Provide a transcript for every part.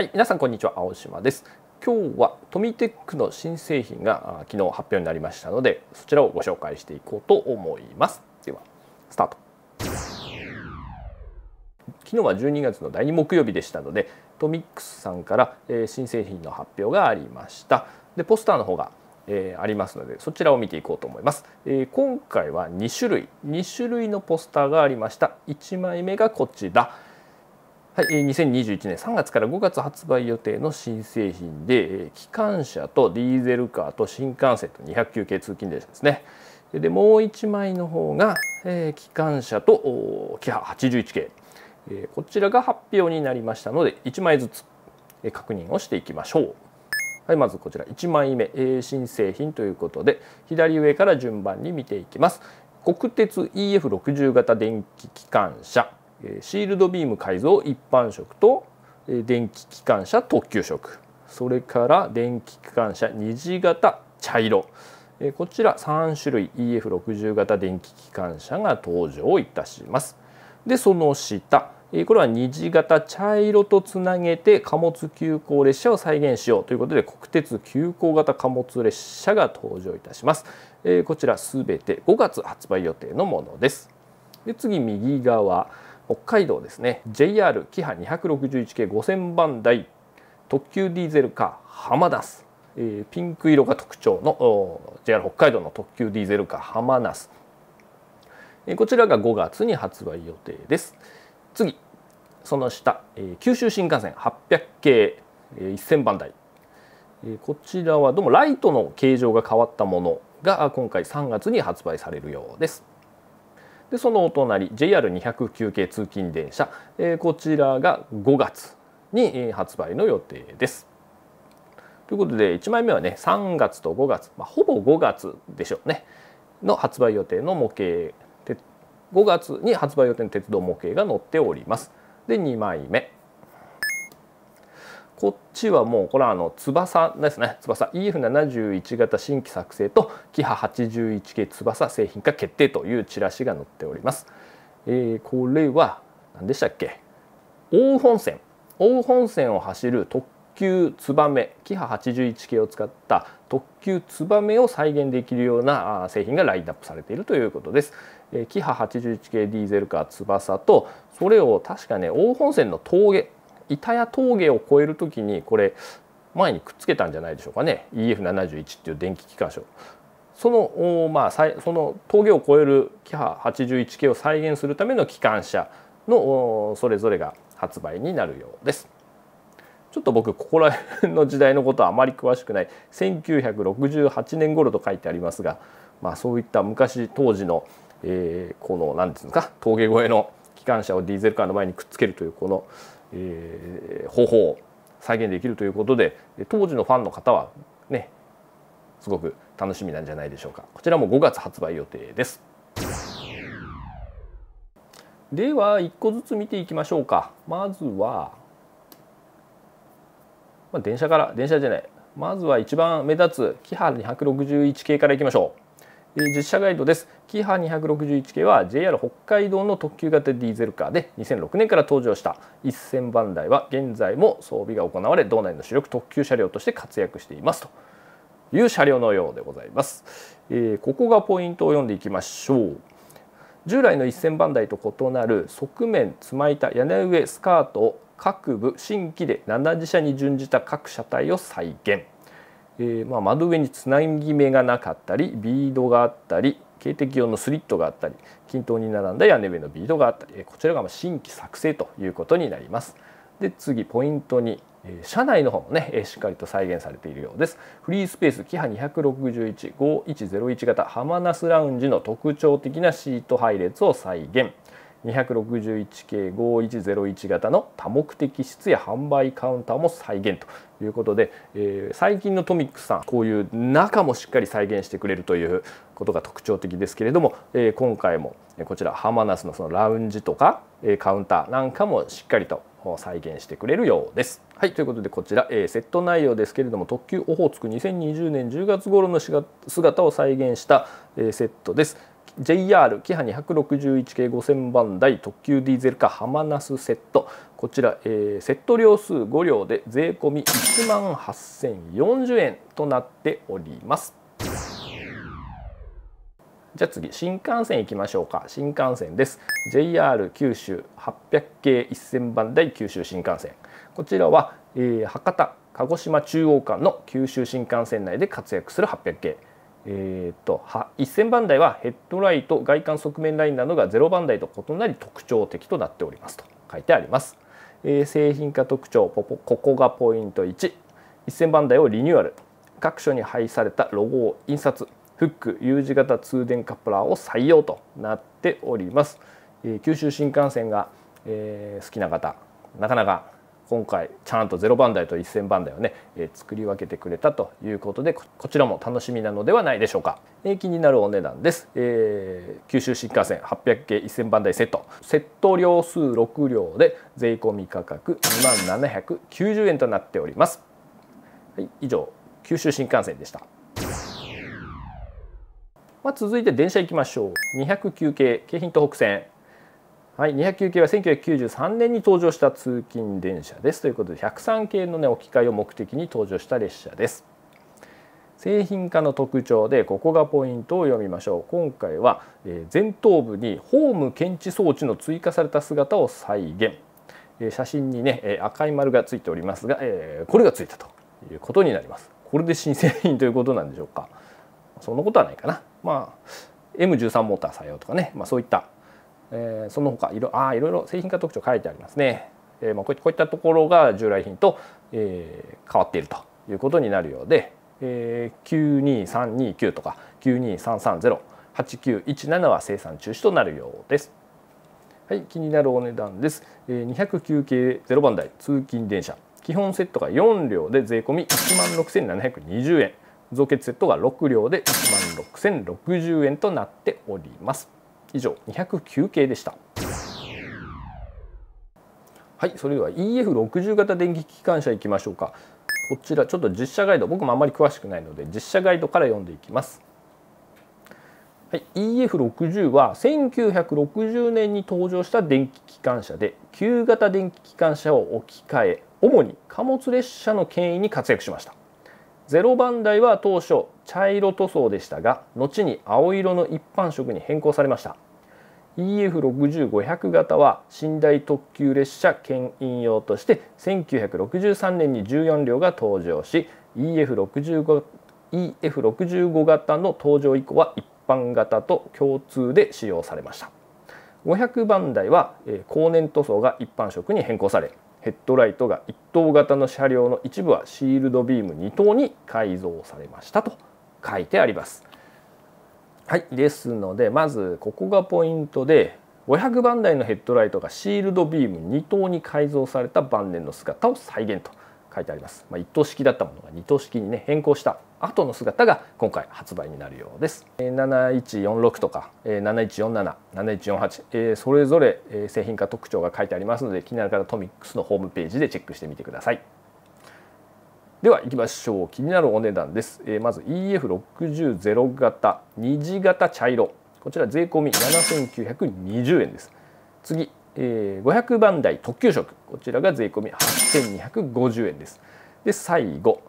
はい、皆さんこんにちは、青島です。今日はトミテックの新製品が昨日発表になりましたので、そちらをご紹介していこうと思います。では、スタート。昨日は12月の第2木曜日でしたので、トミックスさんからえ新製品の発表がありました。で、ポスターの方がえー、ありますのでそちらを見ていこうと思います、えー、今回は2種類2種類のポスターがありました1枚目がこちら、はい、2021年3月から5月発売予定の新製品で機関車とディーゼルカーと新幹線と209系通勤電車ですねでもう1枚の方が、え機関車とキハ81系、えこちらが発表になりましたので1枚ずつ、え確認をしていきましょうはい、まずこちら1枚目、え新製品ということで左上から順番に見ていきます国鉄 EF60 型電気機関車シールドビーム改造一般色と電気機関車特急色それから電気機関車二次型茶色こちら3種類 EF60 型電気機関車が登場いたします。でその下これは二次型茶色とつなげて貨物急行列車を再現しようということで国鉄急行型貨物列車が登場いたします。こちらすべて5月発売予定のものです。で次右側北海道ですね JR キハ261系5000番台特急ディーゼルカーハマダス、えー、ピンク色が特徴の JR 北海道の特急ディーゼルカーハマナス、えー、こちらが5月に発売予定です次その下、えー、九州新幹線800系、えー、1000番台、えー、こちらはどうもライトの形状が変わったものが今回3月に発売されるようですでそのお隣 JR209 系通勤電車、えー、こちらが5月に発売の予定です。ということで1枚目はね3月と5月、まあ、ほぼ5月でしょうねの発売予定の模型5月に発売予定の鉄道模型が載っております。で2枚目こっちはもうこれはあの翼ですね翼 EF71 型新規作成とキハ81系翼製品化決定というチラシが載っております。えー、これは何でしたっけ大本線大本線を走る特急つばめキハ81系を使った特急つばめを再現できるような製品がラインナップされているということです。えー、キハ81系ディーゼルカー翼とそれを確かね大本線の峠板谷峠を越える時にこれ前にくっつけたんじゃないでしょうかね EF71 っていう電気機関車を。その,、まあ、その峠を越えるキハ81系を再現するための機関車のそれぞれが発売になるようです。ちょっと僕ここら辺の時代のことはあまり詳しくない1968年頃と書いてありますが、まあ、そういった昔当時の、えー、この何ですか峠越えの機関車をディーゼルカーの前にくっつけるというこのえー、方法を再現できるということで当時のファンの方はねすごく楽しみなんじゃないでしょうかこちらも5月発売予定ですでは1個ずつ見ていきましょうかまずは、まあ、電車から電車じゃないまずは一番目立つキハ261系からいきましょう実写ガイドですキーハー261系は JR 北海道の特急型ディーゼルカーで2006年から登場した1000番台は現在も装備が行われ道内の主力特急車両として活躍していますという車両のようでございます、えー、ここがポイントを読んでいきましょう従来の1000番台と異なる側面つま板屋根上スカートを各部新規で7自社に準じた各車体を再現えー、まあ、窓上につなぎ目がなかったりビードがあったり警笛用のスリットがあったり均等に並んだ屋根上のビードがあったりこちらが新規作成ということになります。で次ポイント2車内の方もねしっかりと再現されているようですフリースペースキハ2615101型ハマナスラウンジの特徴的なシート配列を再現261系5101型の多目的室や販売カウンターも再現ということで、えー、最近のトミックさんこういう中もしっかり再現してくれるということが特徴的ですけれども、えー、今回もこちらハマナスのそのラウンジとか、カウンターなんかもしっかりと再現してくれるようです。はいということでこちら、えー、セット内容ですけれども特急オホーツク2020年10月頃の姿を再現した、えー、セットです。JR キハニ161系5000番台特急ディーゼル化ハマナスセットこちら、えー、セット量数5両で税込み1万8040円となっておりますじゃあ次新幹線行きましょうか新幹線です JR 九州800系1000番台九州新幹線こちらは、えー、博多鹿児島中央間の九州新幹線内で活躍する800系えーと、1000番台はヘッドライト外観側面ラインなどが0番台と異なり特徴的となっておりますと書いてあります、えー、製品化特徴ここがポイント1 1000番台をリニューアル各所に配されたロゴを印刷フック U 字型通電カップラーを採用となっております、えー、九州新幹線が、えー、好きな方なかなか今回ちゃんと0番台と1000番台をね、えー、作り分けてくれたということでこちらも楽しみなのではないでしょうか、えー、気になるお値段です、えー、九州新幹線800系1000番台セットセット量数6両で税込価格2790円となっております、はい、以上九州新幹線でしたまあ、続いて電車行きましょう209系京浜東北線はい、209系は1993年に登場した通勤電車ですということで103系の、ね、置き換えを目的に登場した列車です。製品化の特徴でここがポイントを読みましょう今回はえ前頭部にホーム検知装置の追加された姿を再現え写真にねえ赤い丸がついておりますがえこれがついたということになりますこれで新製品ということなんでしょうかそんなことはないかなまあ M13 モーター採用とかね、まあ、そういったえー、その他いろあいろいろ製品化特徴書いてありますね、えー、まあ、こういったところが従来品と、えー、変わっているということになるようで、えー、92329とか923308917は生産中止となるようです。はい、気になるお値段です。209系0番台通勤電車基本セットが4両で税込16,720円。増結セットが6両で16,060円となっております。以上209系でしたはいそれでは EF60 型電気機関車いきましょうかこちらちょっと実写ガイド僕もあんまり詳しくないので実写ガイドから読んでいきますはい、EF60 は1960年に登場した電気機関車で旧型電気機関車を置き換え主に貨物列車の牽引に活躍しましたゼロ番台は当初茶色塗装でしたが後に青色の一般色に変更されました e f 6 5 0 0型は寝台特急列車牽引用として1963年に14両が登場し EF65, EF65 型の登場以降は一般型と共通で使用されました500番台は光年塗装が一般色に変更されヘッドライトが1灯型の車両の一部はシールドビーム2灯に改造されましたと書いてあります。はい、ですのでまずここがポイントで500番台のヘッドライトがシールドビーム2灯に改造された晩年の姿を再現と書いてあります、まあ、1等式だったものが2等式にね変更した後の姿が今回発売になるようです7146とか71477148、えそれぞれ製品化特徴が書いてありますので気になる方トミックスのホームページでチェックしてみてくださいでは行きましょう気になるお値段です、えー、まず EF60 型2次型茶色こちら税込み7920円です次、えー、500番台特急色こちらが税込み8250円ですで最後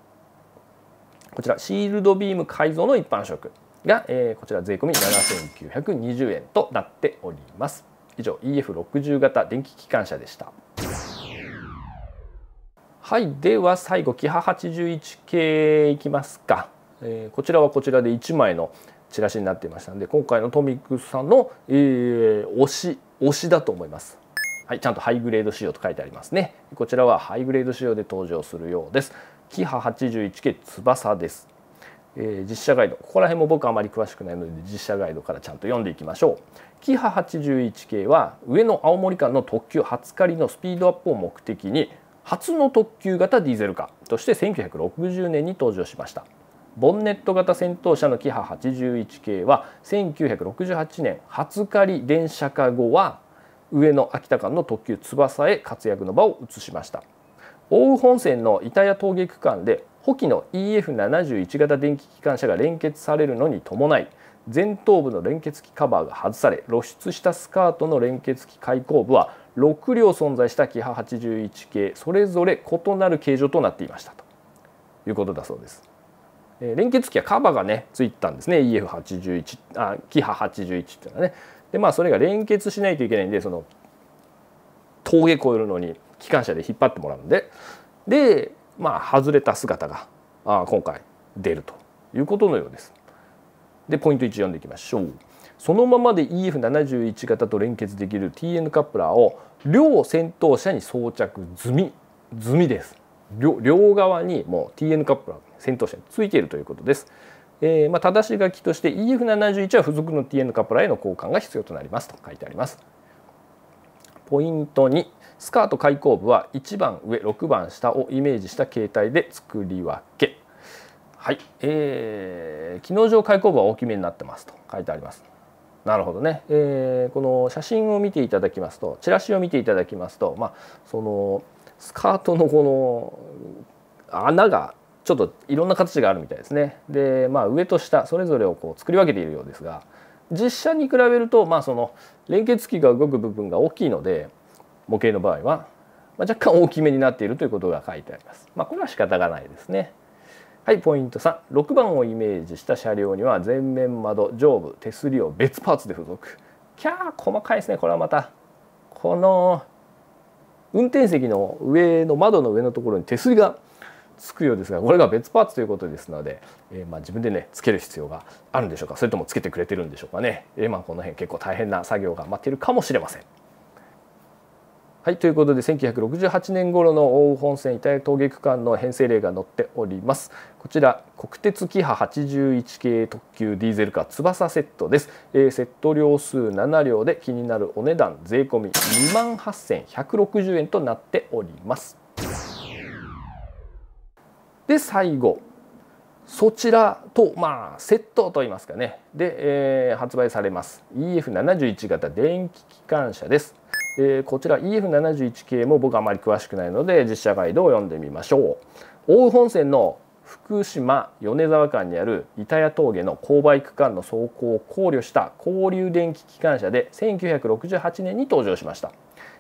こちらシールドビーム改造の一般色が、えー、こちら税込み7920円となっております以上 EF60 型電気機関車でしたはいでは最後キハ81系いきますか、えー、こちらはこちらで1枚のチラシになっていましたので今回のトミックスさんの、えー、推し推しだと思いますはい、ちゃんとハイグレード仕様と書いてありますね。こちらはハイグレード仕様で登場するようです。キハ 81K 翼です、えー、実写ガイド。ここら辺も僕あまり詳しくないので実写ガイドからちゃんと読んでいきましょう。キハ 81K は上野青森間の特急初狩りのスピードアップを目的に初の特急型ディーゼル化として1960年に登場しましたボンネット型戦闘車のキハ81系は1968年初狩り電車化後は上野秋田間の特急翼へ活躍の場を移しました奥羽本線の板谷峠区間で補機の EF71 型電気機関車が連結されるのに伴い前頭部の連結器カバーが外され露出したスカートの連結器開口部は6両存在したキハ81系それぞれ異なる形状となっていましたということだそうです。連結機はカバーがねついたんですね EF81 あキハ81っていうのはね。でまあそれが連結しないといけないんでその峠越えるのに機関車で引っ張ってもらうんででまあ外れた姿があ今回出るということのようです。でポイント1読んでいきましょう。そのままで EF71 型と連結できる TN カップラーを両先頭車に装着済み済みです両側にもう TN カップラー先頭車についているということです、えー、まあ正し書きとして EF71 は付属の TN カップラーへの交換が必要となりますと書いてありますポイント2スカート開口部は1番上6番下をイメージした形態で作り分けはい、えー、機能上開口部は大きめになってますと書いてありますなるほどね、えー、この写真を見ていただきますとチラシを見ていただきますと、まあ、そのスカートのこの穴がちょっといろんな形があるみたいですね。で、まあ、上と下それぞれをこう作り分けているようですが実写に比べると、まあ、その連結器が動く部分が大きいので模型の場合は、まあ、若干大きめになっているということが書いてあります。まあ、これは仕方がないですね。はい、ポイント36番をイメージした車両には前面窓上部手すりを別パーツで付属キャー細かいですねこれはまたこの運転席の上の窓の上のところに手すりがつくようですがこれが別パーツということですので、えー、まあ自分でねつける必要があるんでしょうかそれともつけてくれてるんでしょうかね、えー、まあこの辺結構大変な作業が待っているかもしれません。はいということで1968年頃の奥本線板体峠区間の編成例が載っておりますこちら国鉄キハ81系特急ディーゼルカー翼セットです、えー、セット量数7両で気になるお値段税込み2万8160円となっておりますで最後そちらと、まあ、セットといいますかねで、えー、発売されます EF71 型電気機関車ですえー、こちら EF71 系も僕あまり詳しくないので実写ガイドを読んでみましょう奥羽本線の福島米沢間にある板谷峠の勾配区間の走行を考慮した交流電気機関車で1968年に登場しました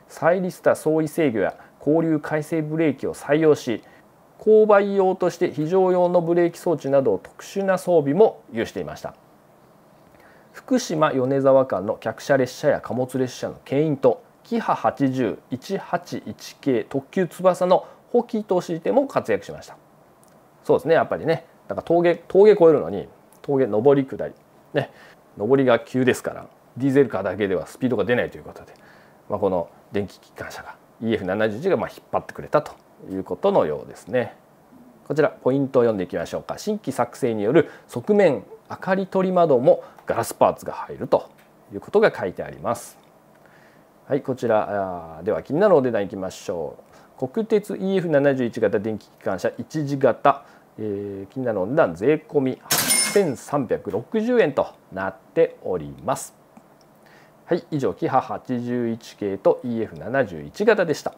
再リスタ相違制御や交流改正ブレーキを採用し勾配用として非常用のブレーキ装置など特殊な装備も有していました福島米沢間の客車列車や貨物列車の牽引とキハ80、181系特急翼のホキとしても活躍しました。そうですね、やっぱりね、なんか峠峠越えるのに峠上り下りね、上りが急ですから、ディーゼルカーだけではスピードが出ないということで、まあ、この電気機関車が EF71 がま引っ張ってくれたということのようですね。こちらポイントを読んでいきましょうか。新規作成による側面明かり取り窓もガラスパーツが入るということが書いてあります。はいこちらあでは気になるお値段いきましょう国鉄 EF71 型電気機関車1次型、えー、気になるお値段税込8360円となっておりますはい以上キハ81系と EF71 型でした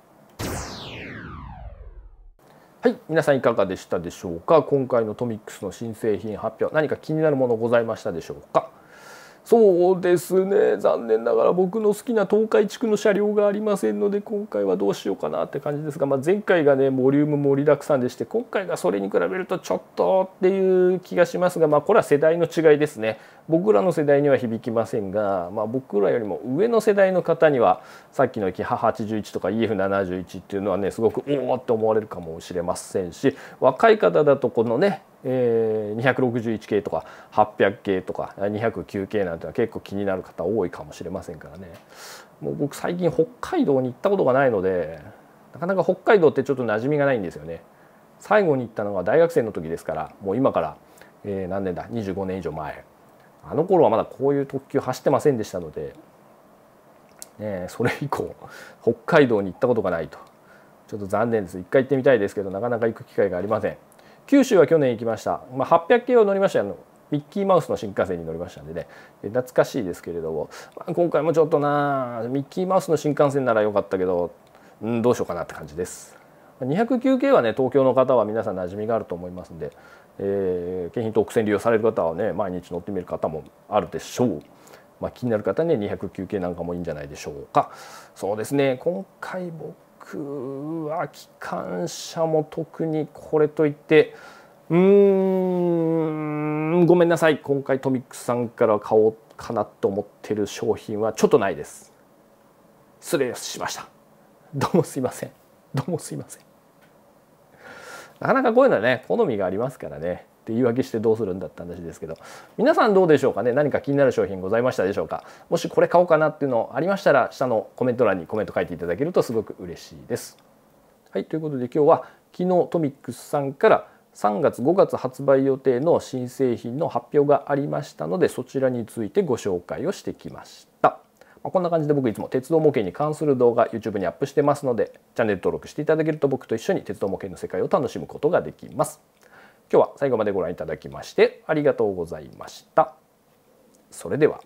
はい皆さんいかがでしたでしょうか今回のトミックスの新製品発表何か気になるものございましたでしょうかそうですね残念ながら僕の好きな東海地区の車両がありませんので今回はどうしようかなって感じですが、まあ、前回がねボリューム盛りだくさんでして今回がそれに比べるとちょっとっていう気がしますが、まあ、これは世代の違いですね僕らの世代には響きませんが、まあ、僕らよりも上の世代の方にはさっきのキハ81とか EF71 っていうのはねすごくおおって思われるかもしれませんし若い方だとこのねえ261系とか800系とか209系なんてのは結構気になる方多いかもしれませんからねもう僕最近北海道に行ったことがないのでなかなか北海道ってちょっと馴染みがないんですよね最後に行ったのは大学生の時ですからもう今から、えー、何年だ25年以上前あの頃はまだこういう特急走ってませんでしたので、ね、それ以降北海道に行ったことがないとちょっと残念です一回行ってみたいですけどなかなか行く機会がありません。九州は去年行きました、まあ、800系を乗りましたミッキーマウスの新幹線に乗りましたんでね懐かしいですけれども、まあ、今回もちょっとなミッキーマウスの新幹線なら良かったけど、うん、どうしようかなって感じです209系はね東京の方は皆さん馴染みがあると思いますんで、えー、京浜東北線利用される方はね毎日乗ってみる方もあるでしょうまあ、気になる方ね209系なんかもいいんじゃないでしょうかそうですね今回僕クは機関車も特にこれといってうーんごめんなさい今回トミックさんから買おうかなと思ってる商品はちょっとないです失礼しましたどうもすいませんどうもすいませんなかなかこういうのはね好みがありますからねって言い訳してどうするんだって話ですけど皆さんどうでしょうかね何か気になる商品ございましたでしょうかもしこれ買おうかなっていうのありましたら下のコメント欄にコメント書いていただけるとすごく嬉しいです。はいということで今日は昨日トミックスさんから3月5月発売予定の新製品の発表がありましたのでそちらについてご紹介をしてきました。まこんな感じで僕いつも鉄道模型に関する動画 YouTube にアップしてますのでチャンネル登録していただけると僕と一緒に鉄道模型の世界を楽しむことができます。今日は最後までご覧いただきましてありがとうございました。それでは。